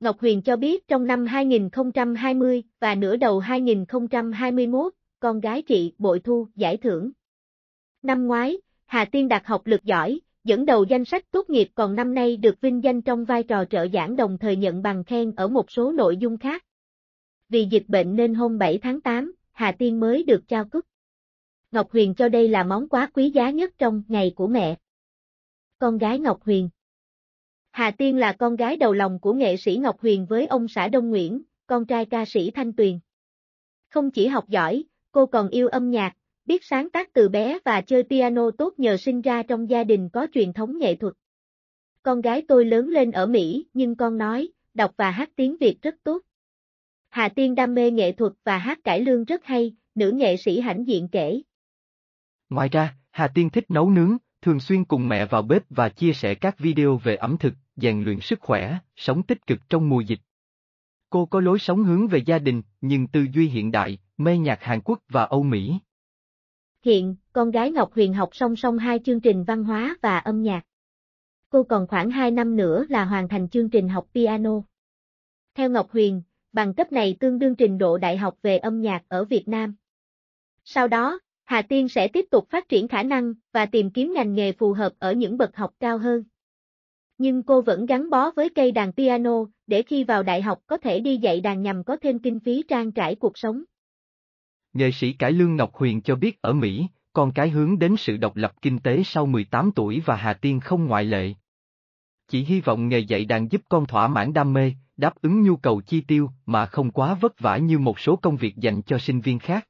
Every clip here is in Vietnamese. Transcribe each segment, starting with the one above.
Ngọc Huyền cho biết trong năm 2020 và nửa đầu 2021, con gái chị bội thu giải thưởng. Năm ngoái, Hà Tiên đạt học lực giỏi, dẫn đầu danh sách tốt nghiệp còn năm nay được vinh danh trong vai trò trợ giảng đồng thời nhận bằng khen ở một số nội dung khác. Vì dịch bệnh nên hôm 7 tháng 8, Hà Tiên mới được trao cúp. Ngọc Huyền cho đây là món quá quý giá nhất trong ngày của mẹ. Con gái Ngọc Huyền Hà Tiên là con gái đầu lòng của nghệ sĩ Ngọc Huyền với ông xã Đông Nguyễn, con trai ca sĩ Thanh Tuyền. Không chỉ học giỏi, cô còn yêu âm nhạc, biết sáng tác từ bé và chơi piano tốt nhờ sinh ra trong gia đình có truyền thống nghệ thuật. Con gái tôi lớn lên ở Mỹ nhưng con nói, đọc và hát tiếng Việt rất tốt. Hà Tiên đam mê nghệ thuật và hát cải lương rất hay, nữ nghệ sĩ hãnh diện kể. Ngoài ra, Hà Tiên thích nấu nướng, thường xuyên cùng mẹ vào bếp và chia sẻ các video về ẩm thực, rèn luyện sức khỏe, sống tích cực trong mùa dịch. Cô có lối sống hướng về gia đình, nhưng tư duy hiện đại, mê nhạc Hàn Quốc và Âu Mỹ. Hiện, con gái Ngọc Huyền học song song hai chương trình văn hóa và âm nhạc. Cô còn khoảng 2 năm nữa là hoàn thành chương trình học piano. Theo Ngọc Huyền, bằng cấp này tương đương trình độ đại học về âm nhạc ở Việt Nam. Sau đó, Hà Tiên sẽ tiếp tục phát triển khả năng và tìm kiếm ngành nghề phù hợp ở những bậc học cao hơn nhưng cô vẫn gắn bó với cây đàn piano, để khi vào đại học có thể đi dạy đàn nhằm có thêm kinh phí trang trải cuộc sống. Nghệ sĩ cải lương Ngọc Huyền cho biết ở Mỹ, con cái hướng đến sự độc lập kinh tế sau 18 tuổi và Hà Tiên không ngoại lệ. Chỉ hy vọng nghề dạy đàn giúp con thỏa mãn đam mê, đáp ứng nhu cầu chi tiêu mà không quá vất vả như một số công việc dành cho sinh viên khác.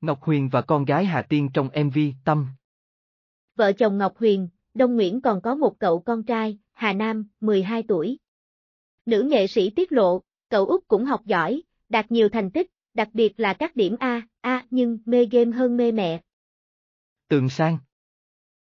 Ngọc Huyền và con gái Hà Tiên trong MV Tâm Vợ chồng Ngọc Huyền, Đông Nguyễn còn có một cậu con trai, Hà Nam, 12 tuổi. Nữ nghệ sĩ tiết lộ, cậu Úc cũng học giỏi, đạt nhiều thành tích, đặc biệt là các điểm A, A nhưng mê game hơn mê mẹ. Tường Sang